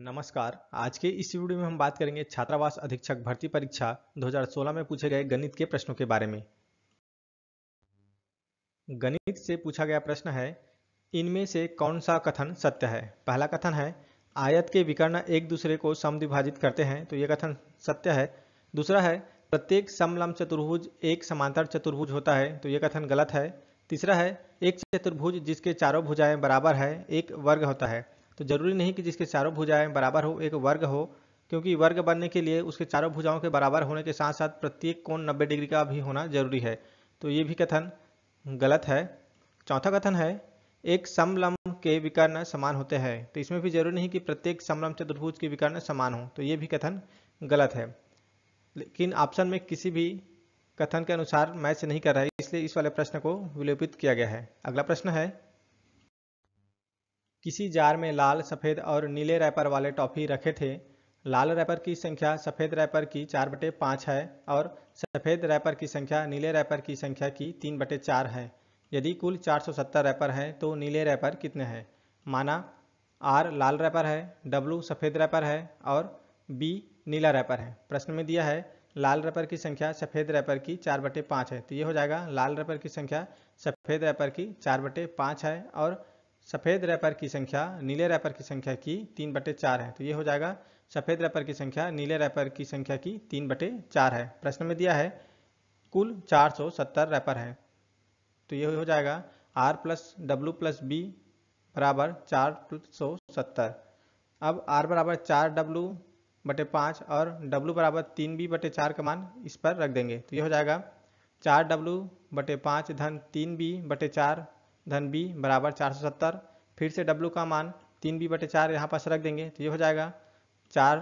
नमस्कार आज के इस वीडियो में हम बात करेंगे छात्रावास अधीक्षक भर्ती परीक्षा 2016 में पूछे गए गणित के प्रश्नों के बारे में गणित से पूछा गया प्रश्न है इनमें से कौन सा कथन सत्य है पहला कथन है आयत के विकर्ण एक दूसरे को सम विभाजित करते हैं तो यह कथन सत्य है दूसरा है प्रत्येक समलम चतुर्भुज एक समांतर चतुर्भुज होता है तो यह कथन गलत है तीसरा है एक चतुर्भुज जिसके चारों भुजाएं बराबर है एक वर्ग होता है तो जरूरी नहीं कि जिसके चारों भुजाएं बराबर हो एक वर्ग हो क्योंकि वर्ग बनने के लिए उसके चारों भुजाओं के बराबर होने के साथ साथ प्रत्येक कोण 90 डिग्री का भी होना जरूरी है तो ये भी कथन गलत है चौथा कथन है एक समलम्ब के विकर्ण समान होते हैं तो इसमें भी जरूरी नहीं कि प्रत्येक समलम्ब चतुर्भुज के विकर्ण समान हो तो ये भी कथन गलत है लेकिन ऑप्शन में किसी भी कथन के अनुसार मैच नहीं कर रहा है इसलिए इस वाले प्रश्न को विलोपित किया गया है अगला प्रश्न है किसी जार में लाल सफ़ेद और नीले रैपर वाले टॉफ़ी रखे थे लाल रैपर की संख्या सफ़ेद रैपर की चार बटे पाँच है और सफ़ेद रैपर की संख्या नीले रैपर की संख्या की तीन बटे चार है यदि कुल 470 रैपर हैं तो नीले रैपर कितने हैं माना आर लाल रैपर है डब्लू सफ़ेद रैपर है और बी नीला रैपर है प्रश्न में दिया है लाल रैपर की संख्या सफ़ेद रैपर की चार बटे पाँच है तो ये हो जाएगा लाल रैपर की संख्या सफ़ेद रैपर की चार बटे पाँच है और सफ़ेद रैपर की संख्या नीले रैपर की संख्या की तीन बटे चार है तो ये हो जाएगा सफ़ेद रैपर की संख्या नीले रैपर की संख्या की तीन बटे चार है प्रश्न में दिया है कुल चार सौ सत्तर रैपर है तो ये हो जाएगा R plus W plus B बराबर चार सौ सत्तर अब आर बराबर चार डब्लू बटे पाँच और डब्लू बराबर तीन बी बटे चार का मान इस पर रख देंगे तो ये हो जाएगा चार डब्लू बटे पाँच धन तीन बी बटे चार धन बी बराबर चार सौ सत्तर फिर से डब्लू का मान तीन बी बटे चार यहाँ पास रख देंगे तो ये हो जाएगा चार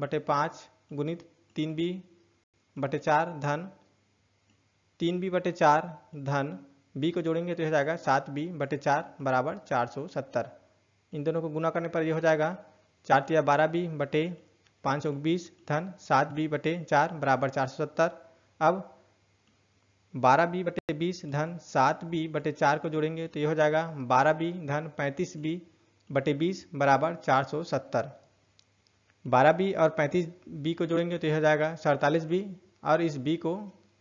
बटे पाँच गुणित तीन बी बटे चार धन तीन बी बटे चार धन बी को जोड़ेंगे तो यह हो जाएगा सात बी बटे चार बराबर चार सौ सत्तर इन दोनों को गुना करने पर यह हो जाएगा चार तिया बारह बी बटे पाँच सौ बीस धन सात बी बटे चार बराबर चार सौ सत्तर अब बारह बी बटे बीस धन सात बी बटे चार को जोड़ेंगे तो यह हो जाएगा बारह बी धन पैंतीस बी बटे बीस बराबर चार सौ सत्तर बारह बी और पैंतीस बी को जोड़ेंगे तो यह हो जाएगा सड़तालीस बी और इस बी को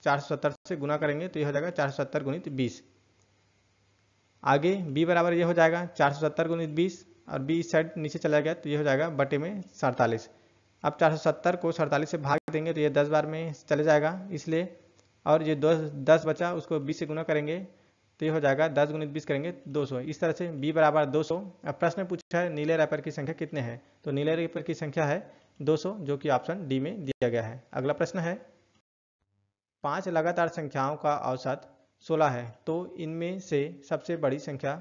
चार सौ सत्तर से गुना करेंगे तो यह हो जाएगा चार सौ सत्तर गुणित बीस आगे बी बराबर यह हो जाएगा चार सौ सत्तर गुणित बीस और बी इस साइड नीचे चला गया तो यह हो जाएगा बटे में सड़तालीस अब चार सौ सत्तर को सड़तालीस से भाग देंगे तो यह दस बार में चले जाएगा इसलिए और जो दस दस बचा उसको बीस से गुना करेंगे तो ये हो जाएगा दस गुणित बीस करेंगे दो सौ इस तरह से बी बराबर दो सौ अब प्रश्न पूछा है नीले रैपर की संख्या कितने हैं तो नीले रैपर की संख्या है दो सौ जो कि ऑप्शन डी में दिया गया है अगला प्रश्न है पांच लगातार संख्याओं का औसत सोलह है तो इनमें से सबसे बड़ी संख्या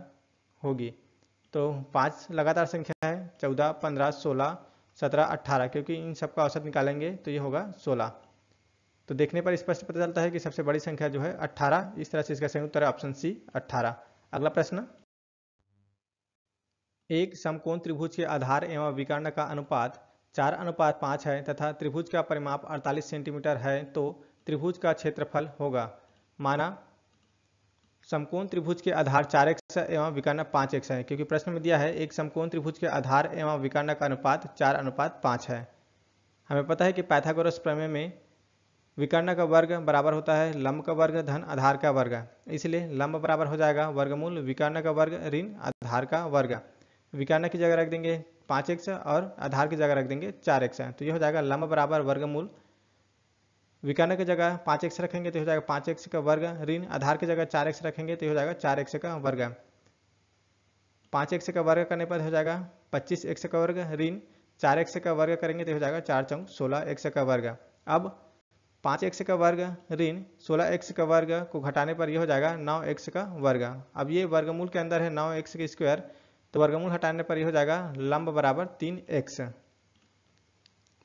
होगी तो पांच लगातार संख्या है चौदह पंद्रह सोलह सत्रह अट्ठारह क्योंकि इन सबका औसत निकालेंगे तो ये होगा सोलह तो देखने पर स्पष्ट पता चलता है कि सबसे बड़ी संख्या जो है 18 इस तरह से इसका सही उत्तर है ऑप्शन सी 18 अगला प्रश्न एक समकोण त्रिभुज के आधार एवं विकर्ण का अनुपात चार अनुपात पाँच है तथा त्रिभुज का परिमाप 48 सेंटीमीटर है तो त्रिभुज का क्षेत्रफल होगा माना समकोण त्रिभुज के आधार चार एक्स एवं विकर्ण पाँच एक्स है क्योंकि प्रश्न में दिया है एक समकोण त्रिभुज के आधार एवं विकर्ण का अनुपात चार अनुपात पाँच है हमें पता है कि पैथागोरस प्रमेय में विकर्ण का वर्ग बराबर होता है लंब का वर्ग धन आधार का वर्ग इसलिए लंब बराबर हो जाएगा वर्गमूल विकर्ण का वर्ग ऋण आधार का वर्ग विकर्ण की जगह रख देंगे पाँच एक्स और आधार की जगह रख देंगे चार एक्स तो ये हो जाएगा लंब बराबर वर्गमूल विकर्ण की जगह पाँच एक्स रखेंगे तो हो जाएगा पाँच एक्स का वर्ग ऋण आधार की जगह चार एक्स रखेंगे तो हो जाएगा चार एक्स का वर्ग पाँच एक्स का वर्ग करने पर हो जाएगा पच्चीस एक्स का वर्ग ऋण चार एक्स का वर्ग करेंगे तो हो जाएगा चार चौंक सोलह एक्स का वर्ग अब पाँच एक्स का वर्ग ऋण सोलह एक्स का वर्ग को घटाने पर यह हो जाएगा नौ एक्स का वर्ग अब ये वर्गमूल के अंदर है नौ एक्स का स्क्वायर तो वर्गमूल हटाने पर यह हो जाएगा लंब बराबर तीन एक्स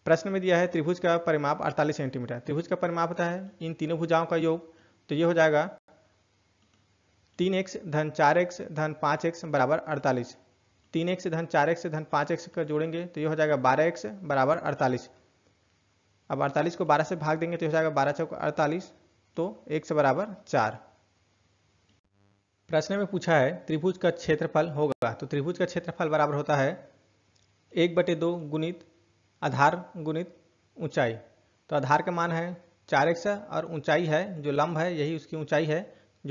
प्रश्न में दिया है त्रिभुज का परिमाप 48 सेंटीमीटर त्रिभुज का परिमाप होता है इन तीनों भुजाओं का योग तो ये हो जाएगा तीन एक्स धन चार एक्स धन पाँच एक्स बराबर अड़तालीस तीन एक्स धन चार एक्स धन पाँच एक्स का जोड़ेंगे तो ये हो जाएगा बारह एक्स बराबर अड़तालीस अब 48 को 12 से भाग देंगे तो हो जाएगा बारह चौक अड़तालीस तो एक से बराबर चार प्रश्न में पूछा है त्रिभुज का क्षेत्रफल होगा तो त्रिभुज का क्षेत्रफल बराबर होता है एक बटे दो गुणित आधार गुणित ऊंचाई तो आधार का मान है चार एक और ऊंचाई है जो लंब है यही उसकी ऊंचाई है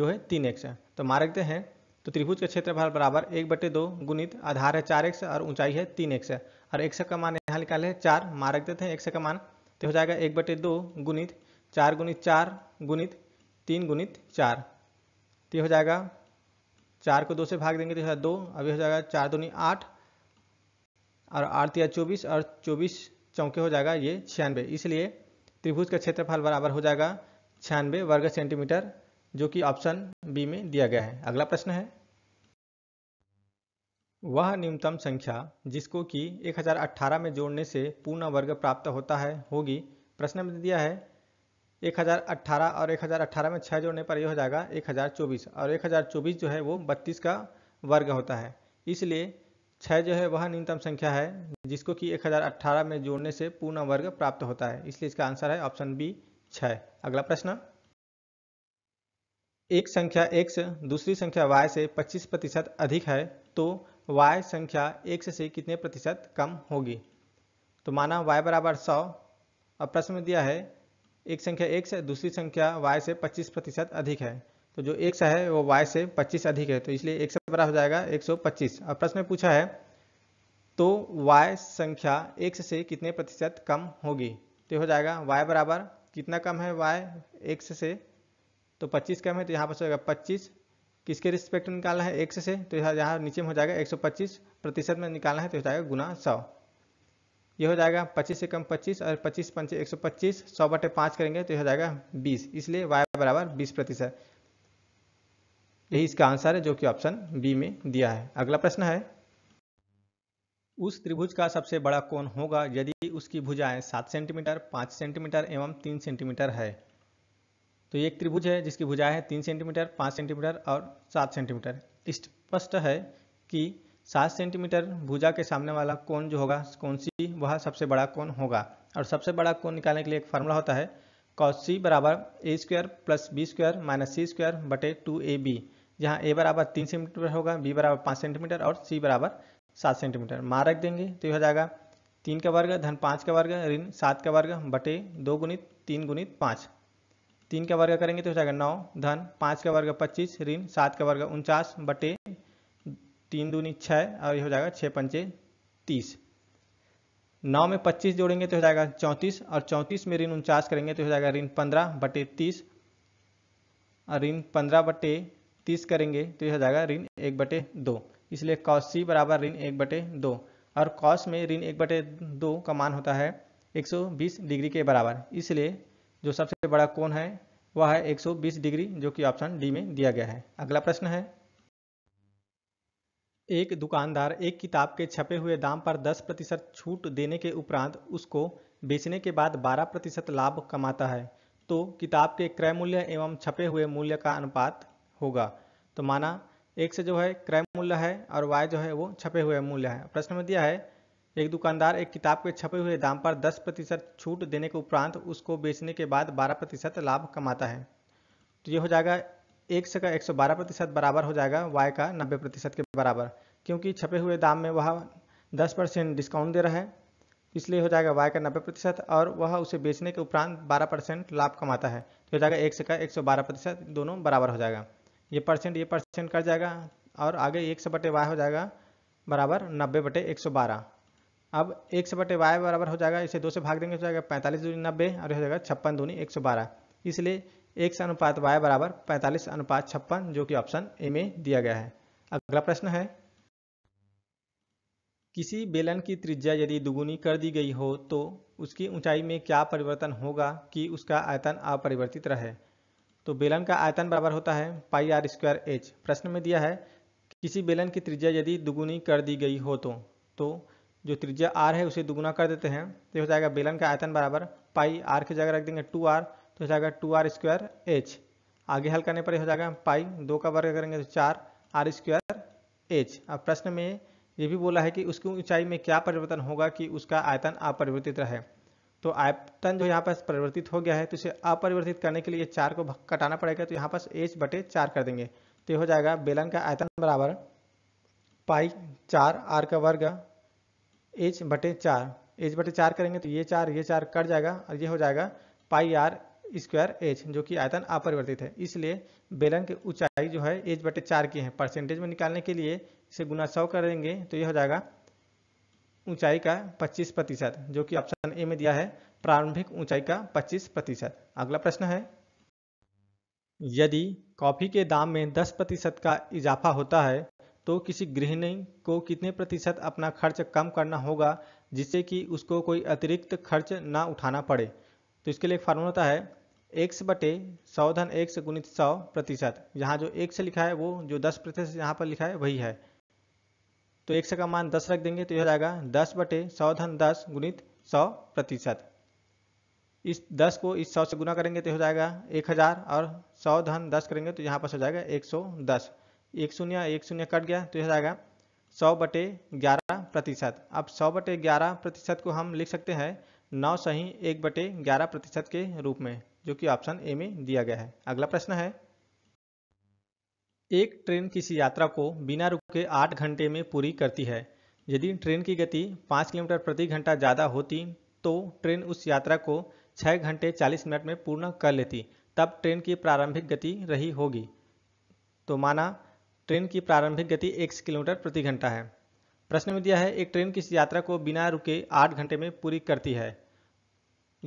जो है तीन एक तो मार रखते हैं तो त्रिभुज का क्षेत्रफल बराबर एक बटे दो गुणित आधार है चार एक और ऊंचाई है तीन एक और एक का मान यहाँ निकाले चार मार रखते थे एक का मान तो हो जाएगा एक बटे दो गुणित चार गुणित चार गुणित तीन गुणित चार तो हो जाएगा चार को दो से भाग देंगे तो हो दो अभी हो जाएगा चार दूनी आठ और आठ या चौबीस और चौबीस चौके हो जाएगा ये छियानवे इसलिए त्रिभुज का क्षेत्रफल बराबर हो जाएगा छियानवे वर्ग सेंटीमीटर जो कि ऑप्शन बी में दिया गया है अगला प्रश्न है वह न्यूनतम संख्या जिसको कि 1018 में जोड़ने से पूर्ण वर्ग प्राप्त होता है होगी प्रश्न में दिया है 1018 और 1018 में 6 जोड़ने पर यह हो जाएगा 1024 और 1024 जो है वो 32 का वर्ग होता है इसलिए 6 जो है वह न्यूनतम संख्या है जिसको कि 1018 में जोड़ने से पूर्ण वर्ग प्राप्त होता है इसलिए इसका आंसर है ऑप्शन बी छ अगला प्रश्न एक संख्या एक्स दूसरी संख्या वाई से पच्चीस प्रतिशत अधिक है तो y संख्या एक से, से कितने प्रतिशत कम होगी तो माना y बराबर सौ और प्रश्न में दिया है एक संख्या एक से दूसरी संख्या y से 25 प्रतिशत अधिक है तो जो एक है वो y से 25 अधिक है तो इसलिए एक सौ बराबर हो जाएगा 125 और प्रश्न में पूछा है तो y संख्या एक से, कितने प्रतिशत कम होगी तो हो जाएगा वाई बराबर कितना कम है वाई एक से, तो 25 कम है तो यहाँ पर हो जाएगा किसके रिस्पेक्ट में निकालना है एक्स से तो यहाँ नीचे में हो जाएगा 125 प्रतिशत में निकालना है तो हो जाएगा गुना सौ ये हो जाएगा 25 से कम 25 और 25 पंचे 125 100 बटे पाँच करेंगे तो यह हो जाएगा 20 इसलिए y बराबर 20 प्रतिशत यही इसका आंसर है जो कि ऑप्शन बी में दिया है अगला प्रश्न है उस त्रिभुज का सबसे बड़ा कोण होगा यदि उसकी भुजाएं 7 सेंटीमीटर 5 सेंटीमीटर एवं 3 सेंटीमीटर है तो ये एक त्रिभुज है जिसकी भुजाएं हैं तीन सेंटीमीटर पाँच सेंटीमीटर और सात सेंटीमीटर स्पष्ट है कि सात सेंटीमीटर भुजा के सामने वाला कोण जो होगा कौन सी वह सबसे बड़ा कोण होगा और सबसे बड़ा कोण निकालने के लिए एक फार्मूला होता है कॉस सी बराबर A square plus B square minus C square बटे टू ए बी जहाँ ए बराबर तीन सेंटीमीटर होगा बी बराबर पाँच सेंटीमीटर और सी बराबर सात सेंटीमीटर मार रख देंगे तो यह हो जाएगा तीन का वर्ग धन पाँच का वर्ग ऋण सात का वर्ग बटे दो गुणित तीन गुणित पाँच तीन का वर्ग करेंगे तो हो जाएगा नौ धन पाँच का वर्ग पच्चीस ऋण सात का वर्ग उनचास बटे तीन दूनी छः और ये हो जाएगा छः पंचे तीस नौ में पच्चीस जोड़ेंगे तो हो जाएगा चौंतीस और चौंतीस में ऋण उनचास करेंगे तो हो जाएगा ऋण पंद्रह बटे तीस और ऋण पंद्रह बटे तीस करेंगे तो यह हो जाएगा ऋण एक बटे दो इसलिए कॉस सी बराबर ऋण एक बटे दो और कॉस में ऋण एक बटे दो का मान होता है 120 डिग्री के बराबर इसलिए जो सबसे बड़ा कोण है वह है 120 डिग्री जो कि ऑप्शन डी में दिया गया है अगला प्रश्न है एक दुकानदार एक किताब के छपे हुए दाम पर 10 प्रतिशत छूट देने के उपरांत उसको बेचने के बाद 12 प्रतिशत लाभ कमाता है तो किताब के क्रय मूल्य एवं छपे हुए मूल्य का अनुपात होगा तो माना एक से जो है क्रय मूल्य है और वाय जो है वो छपे हुए मूल्य है प्रश्न में दिया है एक दुकानदार एक किताब के छपे हुए दाम पर 10 प्रतिशत छूट देने के उपरांत उसको बेचने के बाद 12 प्रतिशत लाभ कमाता है तो ये हो जाएगा एक से का 112 प्रतिशत बराबर हो जाएगा वाई का 90 प्रतिशत के बराबर क्योंकि छपे हुए दाम में वह 10 परसेंट डिस्काउंट दे रहा है इसलिए हो जाएगा वाई का नब्बे प्रतिशत और वह उसे बेचने के उपरांत बारह परसेंट लाभ कमाता है तो हो जाएगा एक से का बारह प्रतिशत दोनों बराबर हो जाएगा ये परसेंट ये परसेंट कट जाएगा और आगे एक से बटे वाई हो जाएगा बराबर नब्बे बटे एक सौ बारह अब एक से बटे वाई बराबर हो जाएगा इसे दो से भाग देंगे हो जाएगा पैंतालीस दूनी नब्बे और हो जाएगा छप्पन दूनी एक सौ बारह इसलिए एक से अनुपात वाई बराबर पैंतालीस अनुपात छप्पन जो कि ऑप्शन ए में दिया गया है अगला प्रश्न है किसी बेलन की त्रिज्या यदि दुगुनी कर दी गई हो तो उसकी ऊंचाई में क्या परिवर्तन होगा कि उसका आयतन अपरिवर्तित रहे तो बेलन का आयतन बराबर होता है पाई आर स्क्वायर एच प्रश्न में दिया है किसी बेलन की त्रिज्या यदि दुगुनी कर दी गई हो तो तो जो त्रिज्या आर है उसे दुगुना कर देते हैं तो हो जाएगा बेलन का आयतन बराबर पाई आर की जगह रख देंगे टू आर तो हो जाएगा टू आर स्क्वायर एच आगे हल करने पर हो जाएगा पाई दो का वर्ग करेंगे तो चार आर स्क्वायर एच अब प्रश्न में ये भी बोला है कि उसकी ऊंचाई में क्या परिवर्तन होगा कि उसका आयतन अपरिवर्तित रहे तो आयतन जो यहाँ पर परिवर्तित हो गया है तो इसे अपरिवर्तित करने के लिए चार को कटाना पड़ेगा तो यहाँ पर एच बटे चार कर देंगे तो हो जाएगा बेलन का आयतन बराबर पाई चार आर का वर्ग एच बटे चार एच बटे चार करेंगे तो ये चार ये चार कट जाएगा और ये हो जाएगा पाई आर स्क्वायर एच जो कि आयतन अपरिवर्तित है इसलिए बेलन की ऊंचाई जो है एच बटे चार की है परसेंटेज में निकालने के लिए इसे गुना सौ करेंगे तो ये हो जाएगा ऊंचाई का 25 प्रतिशत जो कि ऑप्शन ए में दिया है प्रारंभिक ऊंचाई का 25 प्रतिशत अगला प्रश्न है यदि कॉफी के दाम में 10 प्रतिशत का इजाफा होता है तो किसी गृहिणी को कितने प्रतिशत अपना खर्च कम करना होगा जिससे कि उसको कोई अतिरिक्त खर्च ना उठाना पड़े तो इसके लिए एक फार्मूला होता है एक्स बटे सौ धन एक्स गुणित सौ प्रतिशत यहाँ जो एक्स लिखा है वो जो दस प्रतिशत यहाँ पर लिखा है वही है तो एक से का मान दस रख देंगे तो यह जाएगा दस बटे सौ धन दस गुणित सौ प्रतिशत इस दस को इस सौ से गुना करेंगे तो हो जाएगा एक हज़ार और सौ धन दस करेंगे तो यहाँ पर हो जाएगा एक सौ दस एक शून्य एक शून्य कट गया तो यह आएगा सौ बटे ग्यारह प्रतिशत अब सौ बटे ग्यारह प्रतिशत को हम लिख सकते हैं नौ सही एक बटे ग्यारह प्रतिशत के रूप में जो कि ऑप्शन ए में दिया गया है अगला प्रश्न है एक ट्रेन किसी यात्रा को बिना रुके आठ घंटे में पूरी करती है यदि ट्रेन की गति पाँच किलोमीटर प्रति घंटा ज़्यादा होती तो ट्रेन उस यात्रा को छः घंटे चालीस मिनट में पूर्ण कर लेती तब ट्रेन की प्रारंभिक गति रही होगी तो माना ट्रेन की प्रारंभिक गति एक किलोमीटर प्रति घंटा है प्रश्न में दिया है एक ट्रेन किस यात्रा को बिना रुके आठ घंटे में पूरी करती है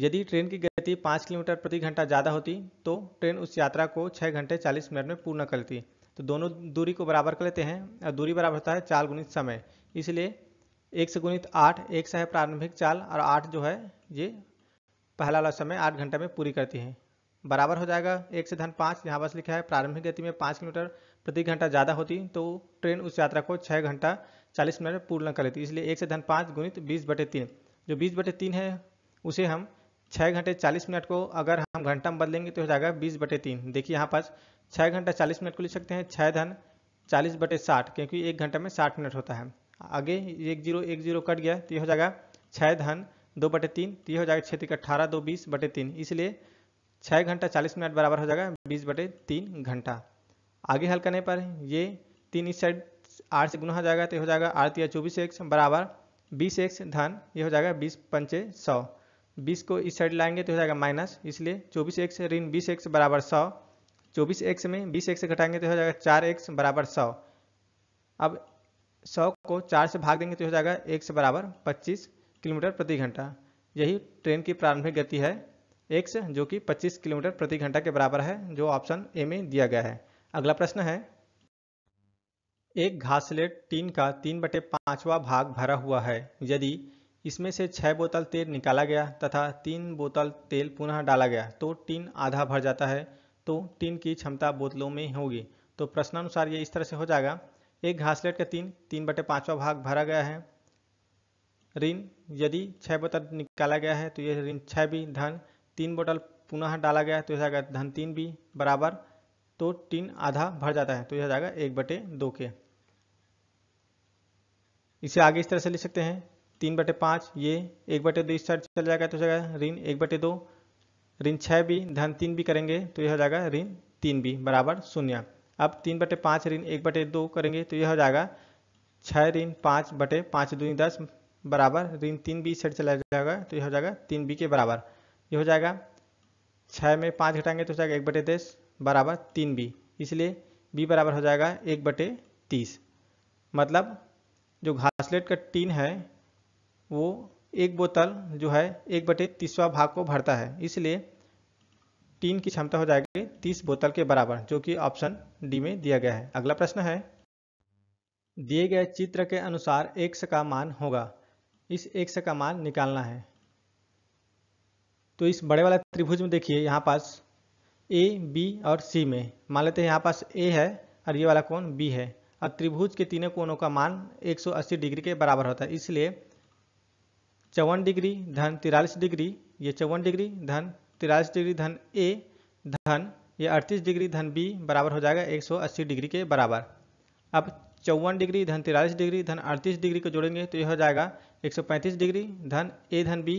यदि ट्रेन की गति पाँच किलोमीटर प्रति घंटा ज़्यादा होती तो ट्रेन उस यात्रा को छः घंटे चालीस मिनट में पूर्ण करती तो दोनों दूरी को बराबर कर लेते हैं और दूरी बराबर होता है चार गुणित समय इसलिए एक से गुणित आठ एक से है प्रारंभिक चाल और आठ जो है ये पहला वाला समय आठ घंटे में पूरी करती है बराबर हो जाएगा एक से धन पाँच यहाँ बस लिखा है प्रारंभिक गति में पाँच किलोमीटर प्रति घंटा ज़्यादा होती तो ट्रेन उस यात्रा को छः घंटा चालीस मिनट में पूर्ण कर लेती इसलिए एक से धन पाँच गुणित बीस बटे तीन जो बीस बटे तीन है उसे हम छः घंटे चालीस मिनट को अगर हम घंटा में बदलेंगे तो हो जाएगा बीस बटे तीन देखिए यहाँ पास छः घंटा चालीस मिनट को लिख सकते हैं छः धन चालीस बटे साठ क्योंकि एक घंटा में साठ मिनट होता है आगे एक जीरो एक जीरो कट गया तो ये हो जाएगा छः धन दो बटे तीन तो ये हो जाएगा क्षेत्र का अठारह दो बीस बटे तीन इसलिए छः घंटा चालीस मिनट बराबर हो जाएगा बीस बटे तीन घंटा आगे हल करने पर ये तीन इस साइड आठ से गुना हो जाएगा तो हो जाएगा आठ या चौबीस एक्स बराबर बीस एक्स धन ये हो जाएगा बीस पंचे सौ बीस को इस साइड लाएंगे तो हो जाएगा माइनस इसलिए चौबीस एक्स ऋण बीस एक्स बराबर सौ चौबीस एक्स में बीस एक्स घटाएंगे तो हो जाएगा चार एक्स बराबर सौ अब सौ को चार से भाग देंगे तो हो जाएगा एक्स बराबर पच्चीस किलोमीटर प्रति घंटा यही ट्रेन की प्रारंभिक गति है एक्स जो कि 25 किलोमीटर प्रति घंटा के बराबर है जो ऑप्शन ए में दिया गया है अगला प्रश्न है एक घासलेट टीन का तीन बटे पांचवा भाग भरा हुआ है यदि इसमें से छह बोतल तेल निकाला गया तथा तीन बोतल तेल पुनः डाला गया तो टीन आधा भर जाता है तो टीन की क्षमता बोतलों में होगी तो प्रश्नानुसार ये इस तरह से हो जाएगा एक घासलेट का तीन तीन बटे पांचवा भाग भरा गया है ऋण यदि छह बोतल निकाला गया है तो ये ऋण छह भी धन तीन बोतल पुनः डाला गया तो यह जाएगा धन तीन बी बराबर तो तीन आधा भर जाता है तो यह जाएगा एक बटे दो के इसे आगे इस तरह से लिख सकते हैं तीन बटे पाँच ये एक बटे दो इस तरह चल जाएगा तो जाएगा ऋण एक बटे दो ऋण छः भी धन तीन भी करेंगे तो यह हो जाएगा ऋण तीन भी बराबर शून्य अब तीन बटे पाँच ऋण एक बटे दो करेंगे तो यह हो जाएगा छः ऋण पाँच बटे पाँच दूनी दस बराबर ऋण तीन बी साइड चला जाएगा तो यह हो जाएगा तीन बी के बराबर ये हो जाएगा छः में पाँच घटाएंगे तो हो जाएगा एक बटे दस बराबर तीन बी इसलिए बी बराबर हो जाएगा एक बटे तीस मतलब जो घासलेट का टीन है वो एक बोतल जो है एक बटे तीसवा भाग को भरता है इसलिए टीन की क्षमता हो जाएगी तीस बोतल के बराबर जो कि ऑप्शन डी में दिया गया है अगला प्रश्न है दिए गए चित्र के अनुसार एक्स का मान होगा इस एक्स का मान निकालना है तो इस बड़े वाला त्रिभुज में देखिए यहाँ पास ए बी और सी में मान लेते हैं यहाँ पास ए है और ये वाला कोण बी है और त्रिभुज के तीनों कोणों का मान 180 डिग्री के बराबर होता है इसलिए चौवन डिग्री धन तिरालीस डिग्री ये चौवन डिग्री धन तिरालीस डिग्री धन ए धन ये अड़तीस डिग्री धन बी बराबर हो जाएगा एक डिग्री के बराबर अब चौवन डिग्री धन तिरालीस डिग्री धन अड़तीस डिग्री को जोड़ेंगे तो यह हो जाएगा 135 डिग्री धन ए धन बी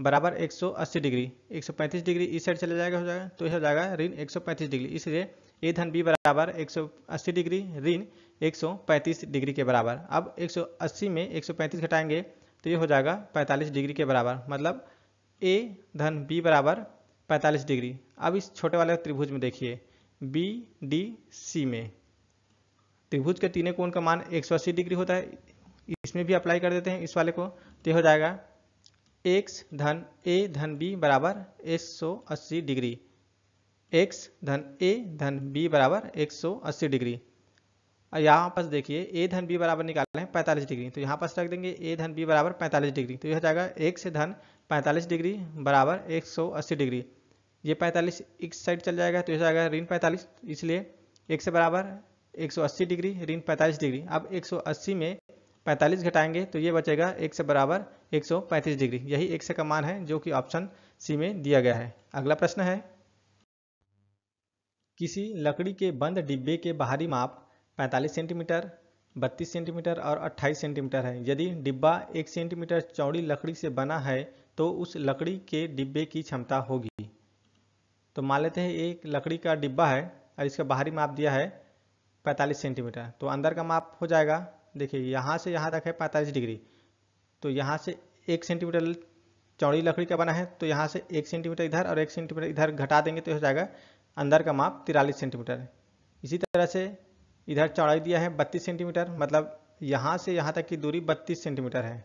बराबर 180 डिग्री 135 डिग्री इस साइड चला जाएगा हो जाएगा तो यह हो जाएगा ऋण 135 डिग्री इसलिए ए धन बी बराबर 180 डिग्री ऋण 135 डिग्री के बराबर अब 180 में 135 घटाएंगे तो ये हो जाएगा 45 डिग्री के बराबर मतलब ए धन बी बराबर 45 डिग्री अब इस छोटे वाले त्रिभुज में देखिए बी डी सी में त्रिभुज के तीनों कोण का मान एक डिग्री होता है इसमें भी अप्लाई कर देते हैं इस वाले को तो यह हो जाएगा x धन ए धन बी बराबर एक सौ अस्सी डिग्री एक्स धन ए धन बी बराबर एक सौ अस्सी डिग्री और यहाँ पर देखिए ए धन बी बराबर रहे हैं पैंतालीस डिग्री तो यहाँ पर रख देंगे ए धन बी बराबर पैंतालीस डिग्री तो यह जाएगा x धन पैंतालीस डिग्री बराबर एक सौ अस्सी डिग्री ये पैंतालीस इस साइड चल जाएगा तो यह जाएगा ऋण पैंतालीस इसलिए एक से बराबर एक सौ अस्सी डिग्री ऋण पैंतालीस डिग्री अब एक सौ अस्सी में पैंतालीस घटाएंगे तो ये बचेगा एक से बराबर 135 डिग्री यही एक का मान है जो कि ऑप्शन सी में दिया गया है अगला प्रश्न है किसी लकड़ी के बंद डिब्बे के बाहरी माप 45 सेंटीमीटर 32 सेंटीमीटर और 28 सेंटीमीटर है यदि डिब्बा 1 सेंटीमीटर चौड़ी लकड़ी से बना है तो उस लकड़ी के डिब्बे की क्षमता होगी तो मान लेते हैं एक लकड़ी का डिब्बा है और इसका बाहरी माप दिया है 45 सेंटीमीटर तो अंदर का माप हो जाएगा देखिए यहाँ से यहाँ तक है 45 डिग्री तो यहाँ से एक सेंटीमीटर चौड़ी लकड़ी का बना है तो यहाँ से एक सेंटीमीटर इधर और एक सेंटीमीटर इधर घटा देंगे तो हो जाएगा अंदर का माप तिरालीस सेंटीमीटर इसी तरह से इधर चौड़ाई दिया है बत्तीस सेंटीमीटर मतलब यहाँ से यहाँ तक की दूरी बत्तीस सेंटीमीटर है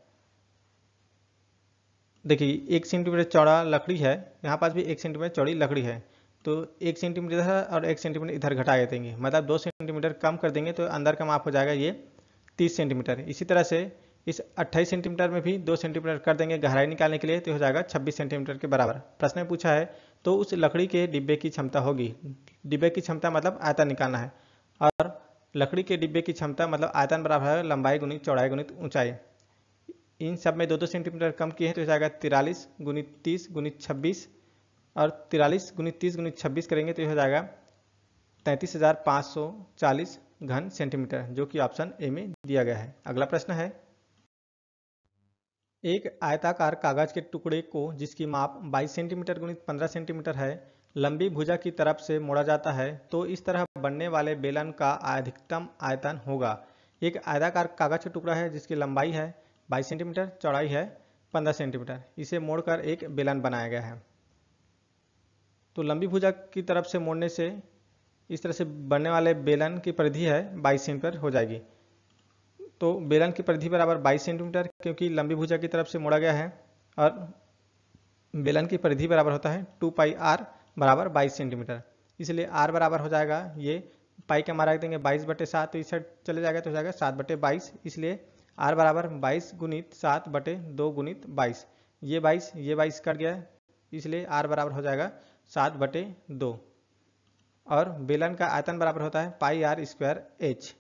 देखिए एक सेंटीमीटर चौड़ा लकड़ी है यहाँ पास भी एक सेंटीमीटर चौड़ी लकड़ी है तो एक सेंटीमीटर इधर और एक सेंटीमीटर इधर घटा देंगे मतलब दो सेंटीमीटर कम कर देंगे तो अंदर का माप हो जाएगा ये तीस सेंटीमीटर इसी तरह से इस 28 सेंटीमीटर में भी दो सेंटीमीटर कर देंगे गहराई निकालने के लिए तो हो जाएगा 26 सेंटीमीटर के बराबर प्रश्न में पूछा है तो उस लकड़ी के डिब्बे की क्षमता होगी डिब्बे की क्षमता मतलब आयतन निकालना है और लकड़ी के डिब्बे की क्षमता मतलब आयतन बराबर है लंबाई गुणित चौड़ाई गुणित ऊंचाई इन सब में दो दो सेंटीमीटर कम किए हैं तो हो जाएगा तिरालीस गुणित तीस गुणित छब्बीस और तिरालीस गुणित तीस गुणित छब्बीस करेंगे तो यह हो जाएगा तैंतीस हज़ार पाँच सौ चालीस घन सेंटीमीटर जो कि ऑप्शन ए में दिया गया है अगला प्रश्न है एक आयताकार कागज के टुकड़े को जिसकी माप 22 सेंटीमीटर गुणित 15 सेंटीमीटर है लंबी भुजा की तरफ से मोड़ा जाता है तो इस तरह बनने वाले बेलन का अधिकतम आयतन होगा एक आयताकार कागज का टुकड़ा है जिसकी लंबाई है 22 सेंटीमीटर चौड़ाई है 15 सेंटीमीटर इसे मोड़कर एक बेलन बनाया गया है तो लंबी भुजा की तरफ से मोड़ने से इस तरह से बनने वाले बेलन की परिधि है बाईस सेंटीमीटर हो जाएगी तो बेलन की परिधि बराबर 22 सेंटीमीटर क्योंकि लंबी भुजा की तरफ से मोड़ा गया है और बेलन की परिधि बराबर होता है टू पाई आर बराबर बाईस सेंटीमीटर इसलिए आर बराबर हो जाएगा ये पाई का मारा रख देंगे बाईस बटे सात तो इस साइड चले जाएगा तो हो जाएगा सात बटे बाईस इसलिए आर बराबर बाईस गुणित सात बटे दो गुणित बाईस ये बाईस ये बाईस कट गया इसलिए आर बराबर हो जाएगा सात बटे दो और बेलन का आयतन बराबर होता है पाई आर स्क्वायर एच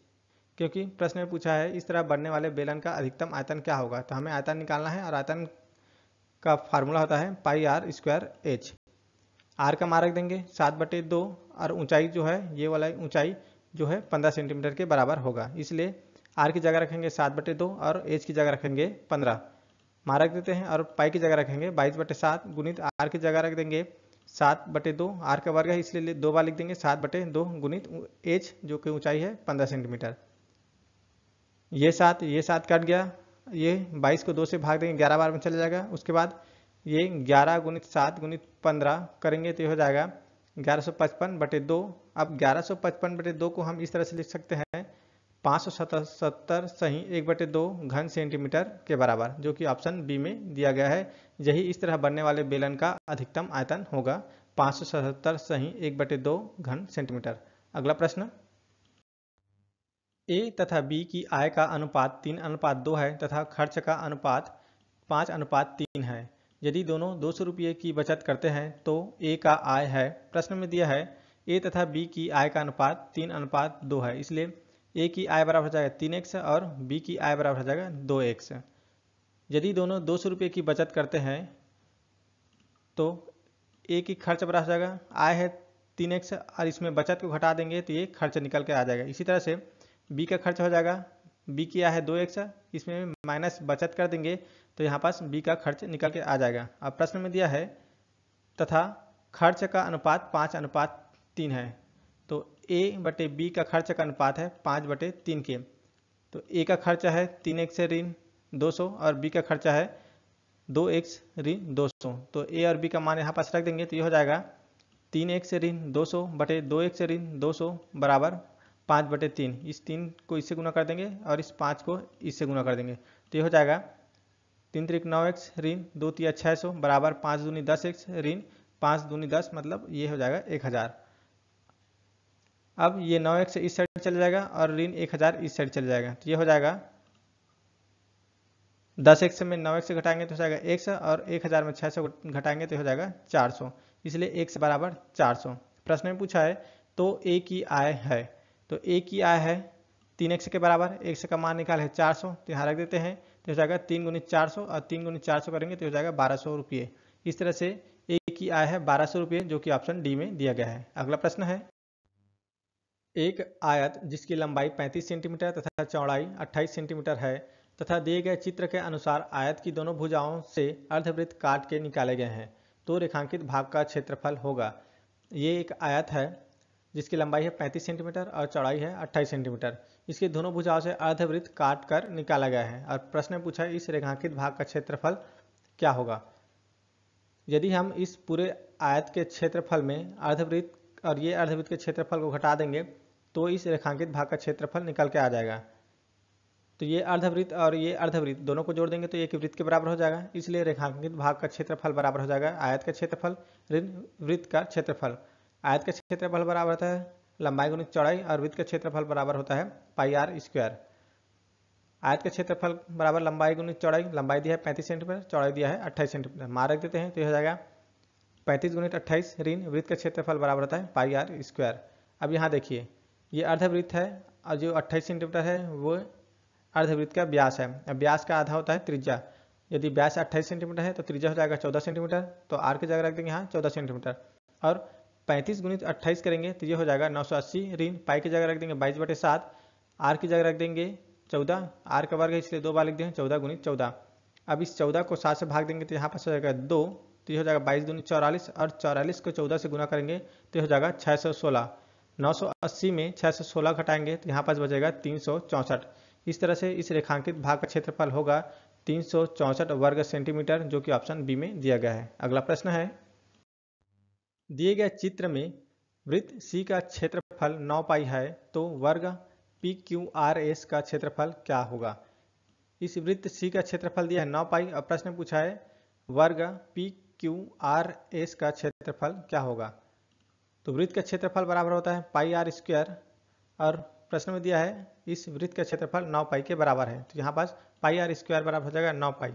क्योंकि प्रश्न में पूछा है इस तरह बनने वाले बेलन का अधिकतम आयतन क्या होगा तो हमें आयतन निकालना है और आयतन का फार्मूला होता है pi R square H R का मारक देंगे सात बटे दो और ऊंचाई जो है ये वाला ऊंचाई जो है पंद्रह सेंटीमीटर के बराबर होगा इसलिए आर की जगह रखेंगे सात बटे दो और एच की जगह रखेंगे पंद्रह मारक देते हैं और पाई की जगह रखेंगे बाईस बटे सात गुणित आर की जगह रख देंगे सात बटे दो आर का वर्ग है इसलिए दो बार लिख देंगे सात बटे दो गुणित एच जो कि ऊंचाई है पंद्रह सेंटीमीटर ये सात ये सात कट गया ये बाईस को दो से भाग देंगे ग्यारह बार में चला जाएगा उसके बाद ये ग्यारह गुणित सात गुणित पंद्रह करेंगे तो ये हो जाएगा ग्यारह सौ पचपन बटे दो अब ग्यारह सौ पचपन बटे दो को हम इस तरह से लिख सकते हैं पाँच सौ सत्तर सही एक बटे दो घन सेंटीमीटर के बराबर जो कि ऑप्शन बी में दिया गया है यही इस तरह बनने वाले बेलन का अधिकतम आयतन होगा पाँच सौ सतहत्तर सही एक बटे दो घन सेंटीमीटर अगला प्रश्न ए तथा बी की आय का अनुपात तीन अनुपात दो है तथा खर्च का अनुपात पाँच अनुपात तीन है यदि दोनों दो सौ रुपये की बचत करते हैं तो ए का आय है प्रश्न में दिया है ए तथा बी की आय का अनुपात तीन अनुपात दो है इसलिए ए की आय बराबर हो जाएगा तीन एक्स और बी की आय बराबर हो जाएगा दो एक्स यदि दोनों दो सौ रुपये की बचत करते हैं तो ए की खर्च बराबर हो जाएगा आय है तीन एक्स और इसमें बचत को घटा देंगे तो ये खर्च निकल के आ जाएगा इसी तरह से बी का खर्च हो जाएगा बी किया है दो एक्स इसमें माइनस बचत कर देंगे तो यहाँ पास बी का खर्च निकल के आ जाएगा अब प्रश्न में दिया है तथा खर्च का अनुपात पाँच अनुपात तीन है तो ए बटे बी का खर्च का अनुपात है पाँच बटे तीन के तो ए का खर्चा है तीन एक्स ऋण दो सौ और बी का खर्चा है दो एक्स ऋण दो सौ तो ए और बी का मान यहाँ पास रख देंगे तो ये हो जाएगा तीन एक्स ऋण दो सौ बटे दो एक्स ऋण दो सौ बराबर पाँच बटे तीन इस तीन को इससे गुना कर देंगे और इस पाँच को इससे गुना कर देंगे तो ये हो जाएगा तीन त्रिक नौ एक्स ऋण दो तीन छः सौ बराबर पाँच दूनी दस एक्स ऋण पाँच दूनी दस मतलब ये हो जाएगा एक हज़ार अब ये नौ एक्स इस साइड चला जाएगा और ऋण एक हज़ार इस साइड चला जाएगा तो ये हो जाएगा दस एक्स में नौ एक्स घटाएंगे तो हो जाएगा एक सौ और एक हज़ार में छः सौ घटाएंगे तो हो जाएगा चार सौ इसलिए एक से बराबर चार सौ प्रश्न में पूछा है तो ए की आय है तो ए की आय है तीन एक्स के बराबर से का मान निकाल है चार सौ तो यहाँ रख देते हैं तो हो जाएगा तीन गुनी चार सौ और तीन गुनी चार सौ करेंगे तो हो जाएगा बारह सौ रुपये इस तरह से ए की आय है बारह सौ रुपये जो कि ऑप्शन डी में दिया गया है अगला प्रश्न है एक आयत जिसकी लंबाई 35 सेंटीमीटर तथा चौड़ाई 28 सेंटीमीटर है तथा दिए गए चित्र के अनुसार आयत की दोनों भुजाओं से अर्धवृत्त काट के निकाले गए हैं तो रेखांकित भाग का क्षेत्रफल होगा ये एक आयत है जिसकी लंबाई है 35 सेंटीमीटर और चौड़ाई है 28 सेंटीमीटर इसके दोनों भुजाओं से अर्धवृत्त काट कर निकाला गया है और प्रश्न पूछा इस रेखांकित भाग का क्षेत्रफल क्या होगा यदि हम इस पूरे आयत के क्षेत्रफल में अर्धवृत्त और ये अर्धवृत्त के क्षेत्रफल को घटा देंगे तो इस रेखांकित भाग का क्षेत्रफल निकल के आ जाएगा तो ये अर्धवृत्त और ये अर्धवृत्त दोनों को जोड़ देंगे तो एक वृत्त के बराबर हो जाएगा इसलिए रेखांकित भाग का क्षेत्रफल बराबर हो जाएगा आयत का क्षेत्रफल ऋण वृत्त का क्षेत्रफल आयत का क्षेत्रफल बराबर होता है लंबाई गुणित चौड़ाई और वृत्त का क्षेत्रफल बराबर होता है पाई आर स्क्वायर आयत का क्षेत्रफल बराबर लंबाई गुणित चौड़ाई लंबाई दिया है पैंतीस सेंटीमीटर चौड़ाई दिया है अट्ठाईस सेंटीमीटर मार रख देते हैं तो यह हो जाएगा पैंतीस गुणित अट्ठाईस ऋण वृत्त का क्षेत्रफल बराबर होता है पाई आर स्क्वायर अब यहाँ देखिए ये अर्धवृत्त है और जो अट्ठाईस सेंटीमीटर है वो अर्धवृत्त का व्यास है अब व्यास का आधा होता है त्रिज्या यदि व्यास अट्ठाईस सेंटीमीटर है तो त्रिज्या हो जाएगा चौदह सेंटीमीटर तो आर की जगह रख देंगे यहाँ चौदह सेंटीमीटर और पैंतीस गुणित अट्ठाईस करेंगे तो ये हो जाएगा नौ सौ अस्सी ऋण पाई की जगह रख देंगे बाईस बटे सात आर की जगह रख देंगे चौदह आर का वर्ग है इसलिए दो बार लिख देंगे चौदह गुणित चौदह अब इस चौदह को सात से भाग देंगे तो यहाँ पर हो जाएगा दो तो ये हो जाएगा बाईस गुणित चौरालीस और चौरालीस को चौदह से गुना करेंगे तो ये हो जाएगा छः सौ सोलह नौ सौ अस्सी में छः सौ सोलह घटाएंगे तो यहाँ पास बचेगा तीन सौ चौंसठ इस तरह से इस रेखांकित भाग का क्षेत्रफल होगा तीन सौ चौंसठ वर्ग सेंटीमीटर जो कि ऑप्शन बी में दिया गया है अगला प्रश्न है दिए गए चित्र में वृत्त सी का क्षेत्रफल 9 पाई है तो वर्ग पी क्यू आर एस का क्षेत्रफल क्या होगा इस वृत्त सी का क्षेत्रफल दिया है नौ पाई और प्रश्न पूछा है वर्ग पी क्यू आर एस का क्षेत्रफल क्या होगा तो वृत्त का क्षेत्रफल बराबर होता है पाई आर स्क्वायर और प्रश्न में दिया है इस वृत्त का क्षेत्रफल नौ पाई के बराबर है तो यहाँ पास पाई आर स्क्वायर बराबर हो जाएगा नौ पाई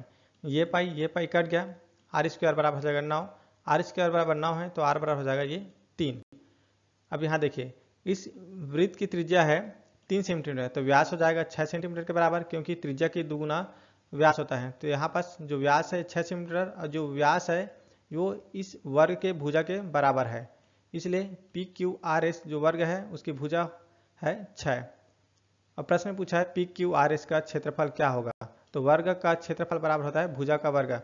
ये पाई ये पाई कट गया आर स्क्वायर बराबर हो जाएगा नौ आर स्क्वायर बराबर नौ है तो आर बराबर हो जाएगा ये तीन अब यहाँ देखिए इस वृत्त की त्रिज्या है तीन सेंटीमीटर तो व्यास हो जाएगा छः सेंटीमीटर के बराबर क्योंकि त्रिज्या की दुगुना व्यास होता है तो यहाँ पास जो व्यास है छः सेंटीमीटर और जो व्यास है वो इस वर्ग के भुजा के बराबर है इसलिए पी क्यू आर एस जो वर्ग है उसकी भुजा है छ अब प्रश्न पूछा है पी क्यू आर एस का क्षेत्रफल क्या होगा तो वर्ग का क्षेत्रफल बराबर होता है भुजा का वर्ग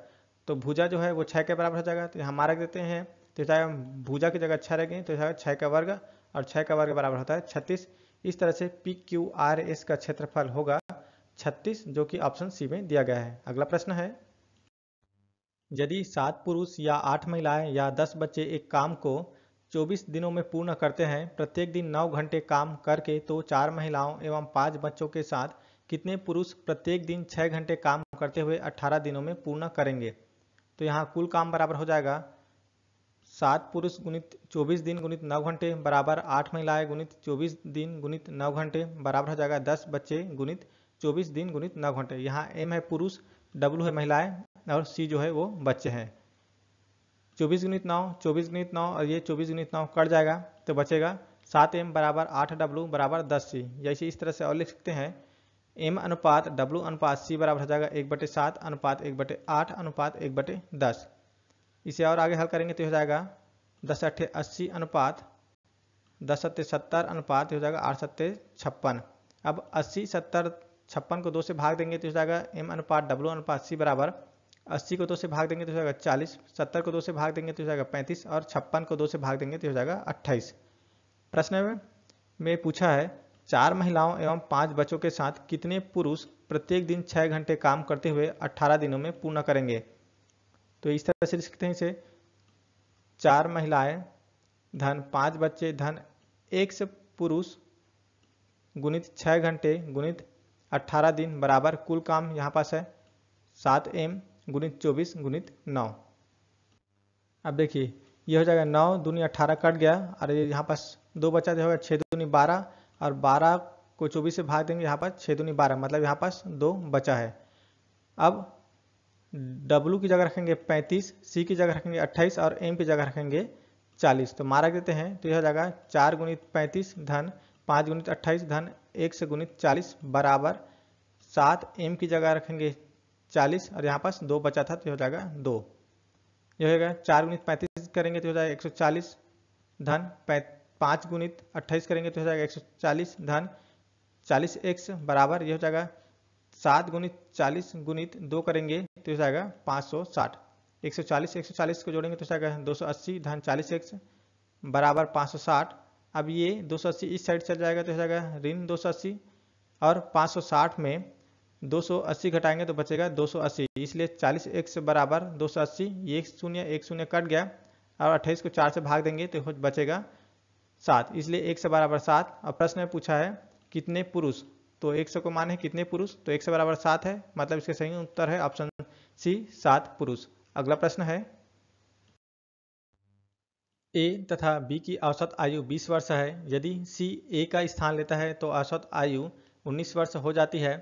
तो भुजा जो है वो छः के बराबर हो जाएगा तो यहाँ मारक देते हैं तो चाहे भूजा की जगह छः रखें तो यहाँ छः का वर्ग और छः का वर्ग बराबर होता है छत्तीस इस तरह से पी क्यू आर एस का क्षेत्रफल होगा छत्तीस जो कि ऑप्शन सी में दिया गया है अगला प्रश्न है यदि सात पुरुष या आठ महिलाएं या दस बच्चे एक काम को 24 दिनों में पूर्ण करते हैं प्रत्येक दिन 9 घंटे काम करके तो चार महिलाओं एवं पांच बच्चों के साथ कितने पुरुष प्रत्येक दिन 6 घंटे काम करते हुए 18 दिनों में पूर्ण करेंगे तो यहाँ कुल काम बराबर हो जाएगा सात पुरुष गुणित चौबीस दिन गुणित नौ घंटे बराबर आठ महिलाएं गुणित चौबीस दिन गुणित नौ घंटे बराबर हो जाएगा दस बच्चे गुणित चौबीस दिन गुणित नौ घंटे यहाँ एम है पुरुष डब्लू है महिलाएं और सी जो है वो बच्चे हैं चौबीस गुणित नौ चौबीस गुणित नौ और ये चौबीस गुणित नौ कट जाएगा तो बचेगा सात एम बराबर आठ डब्लू बराबर दस सी जैसे इस तरह से और लिख सकते हैं एम अनुपात डब्लू अनुपात सी बराबर हो जाएगा एक बटे सात अनुपात एक बटे आठ अनुपात एक बटे दस इसे और आगे हल करेंगे तो हो जाएगा दस अट्ठे अस्सी अनुपात दस सत्ते सत्तर अनुपात तो हो जाएगा आठ सत्ते छप्पन अब अस्सी सत्तर छप्पन को दो से भाग देंगे तो हो जाएगा एम अनुपात डब्लू अनुपात सी बराबर अस्सी को दो से भाग देंगे तो हो जाएगा चालीस सत्तर को दो से भाग देंगे तो हो जाएगा पैंतीस और छप्पन को दो से भाग देंगे तो हो जाएगा अट्ठाईस प्रश्न में पूछा है चार महिलाओं एवं पांच बच्चों के साथ कितने पुरुष प्रत्येक दिन छह घंटे काम करते हुए अट्ठारह दिनों में पूर्ण करेंगे तो इस तरह से लिखते हैं इसे चार महिलाएं धन पांच बच्चे धन एक से पुरुष गुणित छह घंटे गुणित अट्ठारह दिन बराबर कुल काम यहाँ पास है सात एम गुणित चौबीस गुणित नौ अब देखिए यह हो जाएगा नौ दूनी अट्ठारह कट गया और यहाँ पास दो बच्चा जो होगा छः दूनी बारह और बारह को चौबीस से भाग देंगे यहाँ पर छः दूनी बारह मतलब यहाँ पास दो बचा है अब डब्लू की जगह रखेंगे पैंतीस सी की जगह रखेंगे 28 और एम की जगह रखेंगे चालीस तो मारा देते हैं तो यह जगह चार गुणित पैंतीस धन पाँच गुणित अट्ठाईस धन एक से गुणित चालीस बराबर सात एम की जगह रखेंगे चालीस और यहाँ पास दो बचा था तो हो जाएगा दो हो होगा चार गुणित पैंतीस करेंगे तो हो जाएगा एक सौ चालीस धन पैंत पाँच गुणित अट्ठाईस करेंगे तो हो जाएगा एक सौ चालीस धन चालीस एक्स बराबर ये हो जाएगा सात गुणित चालीस गुणित दो करेंगे तो हो जाएगा पाँच सौ साठ एक सौ चालीस एक सौ चालीस को जोड़ेंगे तो हो जाएगा दो सौ अस्सी धन चालीस एक्स बराबर पाँच सौ साठ अब ये दो सौ अस्सी इस साइड चल जाएगा तो हो जाएगा ऋण दो सौ अस्सी और पाँच सौ साठ में दो सौ अस्सी घटाएंगे तो बचेगा दो सौ अस्सी इसलिए चालीस एक्स बराबर दो सौ अस्सी एक शून्य एक शून्य कट गया और अट्ठाईस को चार से भाग देंगे तो बचेगा सात इसलिए एक से बराबर सात अब प्रश्न में पूछा है कितने पुरुष तो एक सौ को मान है कितने पुरुष तो एक से बराबर सात है मतलब इसके सही उत्तर है ऑप्शन सी सात पुरुष अगला प्रश्न है ए तथा बी की औसत आयु 20 वर्ष है यदि सी ए का स्थान लेता है तो औसत आयु 19 वर्ष हो जाती है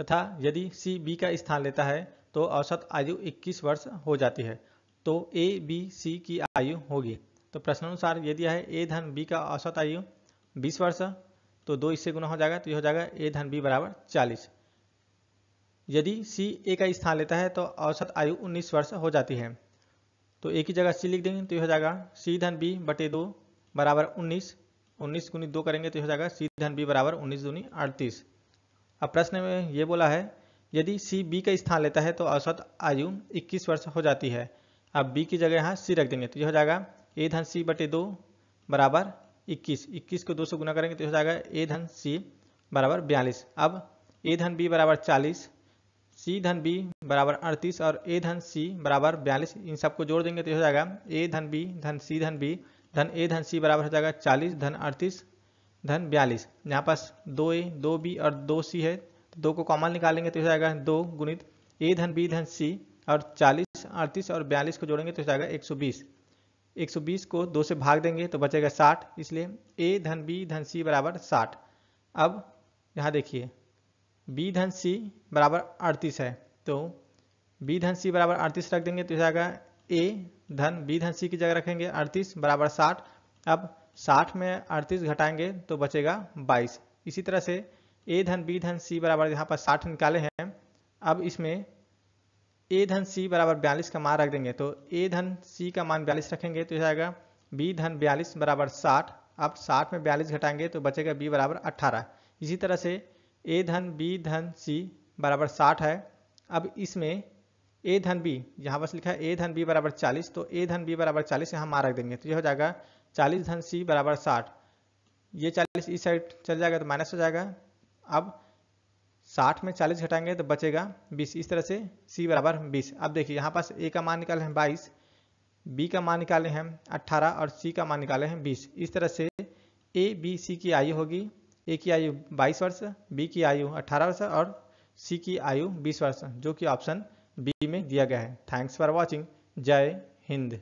तथा यदि सी बी का स्थान लेता है तो औसत आयु 21 वर्ष हो जाती है तो ए बी सी की आयु होगी तो प्रश्नानुसार ये दिया है ए धन बी का औसत आयु बीस वर्ष तो दो इससे गुना हो जाएगा तो यह हो जाएगा ए धन बी बराबर चालीस यदि सी ए का स्थान लेता है तो औसत आयु उन्नीस वर्ष हो जाती है तो एक ही जगह सी लिख देंगे तो यह हो जाएगा सी धन बी बटे दो बराबर उन्नीस उन्नीस गुनी दो करेंगे तो यह हो जाएगा सी धन बी बराबर उन्नीस गुनी अड़तीस अब प्रश्न में ये बोला है यदि सी बी का स्थान लेता है तो औसत आयु इक्कीस वर्ष हो जाती है अब बी की जगह यहाँ सी रख देंगे तो यह हो जाएगा ए धन सी बटे दो बराबर इक्कीस इक्कीस को दो सौ गुना करेंगे तो हो जाएगा ए धन सी बराबर बयालीस अब ए धन बी बराबर चालीस सी धन बी बराबर अड़तीस और ए धन सी बराबर बयालीस इन सबको जोड़ देंगे तो हो जाएगा ए धन बी धन सी धन बी धन ए धन सी बराबर हो जाएगा चालीस धन अड़तीस धन बयालीस यहाँ पास दो ए दो बी और दो सी है तो दो को कॉमन निकालेंगे तो हो जाएगा दो गुणित ए धन बी धन सी और चालीस अड़तीस और बयालीस को जोड़ेंगे तो हो जाएगा एक सौ बीस 120 को 2 से भाग देंगे तो बचेगा 60 इसलिए ए धन बी धन सी बराबर साठ अब यहाँ देखिए बी धन सी बराबर अड़तीस है तो बी धन सी बराबर अड़तीस रख देंगे तो जाएगा ए धन बी धन सी की जगह रखेंगे अड़तीस बराबर साठ अब साठ में अड़तीस घटाएंगे तो बचेगा बाईस इसी तरह से ए धन बी धन सी बराबर यहाँ पर साठ निकाले हैं अब इसमें ए धन सी बराबर बयालीस का मान रख देंगे तो ए धन सी का मान बयालीस रखेंगे तो जाएगा बी धन बयालीस बराबर साठ अब साठ में बयालीस घटाएंगे तो बचेगा बी बराबर अट्ठारह इसी तरह से ए धन बी धन सी बराबर साठ है अब इसमें ए धन बी यहाँ बस लिखा है ए धन बी बराबर चालीस तो ए धन बी बराबर चालीस यहाँ मार रख देंगे तो ये हो जाएगा चालीस धन सी बराबर साठ ये चालीस इस साइड चल जाएगा तो माइनस हो जाएगा अब साठ में चालीस घटाएंगे तो बचेगा बीस इस तरह से सी बराबर बीस अब देखिए यहाँ पास ए का मान निकाले हैं बाईस बी का मान निकाले हैं अट्ठारह और सी का मान निकाले हैं बीस इस तरह से ए बी सी की आयु होगी ए की आयु बाईस वर्ष बी की आयु अट्ठारह वर्ष और सी की आयु बीस वर्ष जो कि ऑप्शन बी में दिया गया है थैंक्स फॉर वॉचिंग जय हिंद